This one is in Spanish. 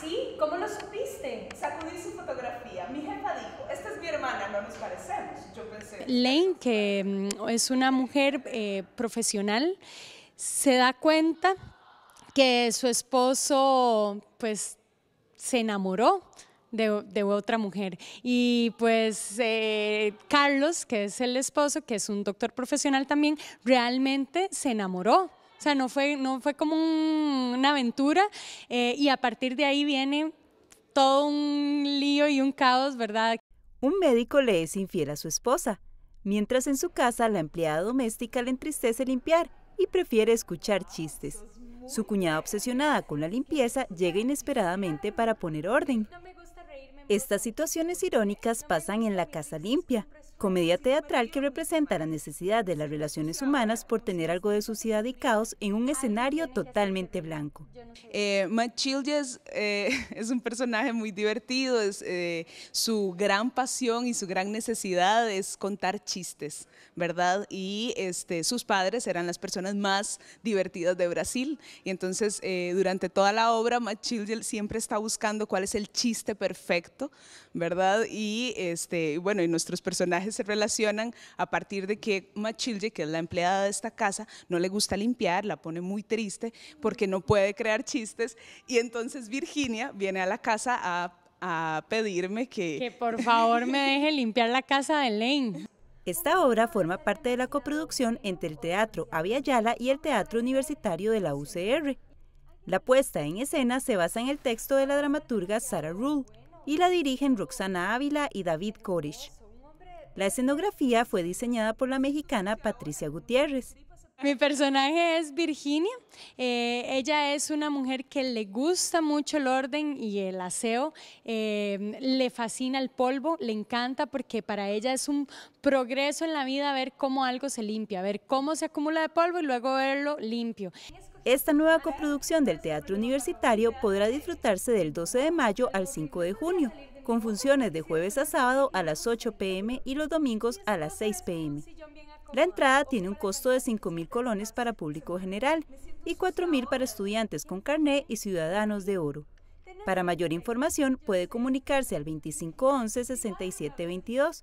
¿sí? ¿Cómo lo supiste? Sacudí su fotografía. Mi jefa dijo, esta es mi hermana, no nos parecemos. Yo Lane, que mm, es una mujer eh, profesional, se da cuenta que su esposo, pues, se enamoró. De, otra mujer. Y pues eh, Carlos, que es el esposo, que es un doctor profesional también, realmente se enamoró o sea, no fue, como una aventura eh, y a partir de ahí viene todo un lío y un caos, ¿verdad? Un médico le es infiel a su esposa, mientras en su casa la empleada doméstica le entristece limpiar y prefiere escuchar chistes. Su cuñada obsesionada con la limpieza llega inesperadamente para poner orden. Estas situaciones irónicas pasan en la casa limpia, comedia teatral que representa la necesidad de las relaciones humanas por tener algo de suciedad y caos en un escenario totalmente blanco. Eh, Matt eh, es un personaje muy divertido, eh, su gran pasión y su gran necesidad es contar chistes, ¿verdad? Y este, sus padres eran las personas más divertidas de Brasil y entonces eh, durante toda la obra Matt siempre está buscando cuál es el chiste perfecto, ¿verdad? Y este, bueno, y nuestros personajes se relacionan a partir de que Machilde, que es la empleada de esta casa, no le gusta limpiar, la pone muy triste porque no puede crear chistes y entonces Virginia viene a la casa a, pedirme que... Que por favor me deje limpiar la casa de Lane. Esta obra forma parte de la coproducción entre el Teatro Avia Yala y el Teatro Universitario de la UCR. La puesta en escena se basa en el texto de la dramaturga Sara Rule y la dirigen Roxana Ávila y David Corish. La escenografía fue diseñada por la mexicana Patricia Gutiérrez. Mi personaje es Virginia. Eh, ella es una mujer que le gusta mucho el orden y el aseo. Eh, le fascina el polvo, le encanta porque para ella es un progreso en la vida ver cómo algo se limpia, ver cómo se acumula de polvo y luego verlo limpio. Esta nueva coproducción del Teatro Universitario podrá disfrutarse del 12 de mayo al 5 de junio, con funciones de jueves a sábado a las 8 pm y los domingos a las 6 pm. La entrada tiene un costo de 5.000 colones para público general y 4.000 para estudiantes con carné y ciudadanos de oro. Para mayor información puede comunicarse al 2511-6722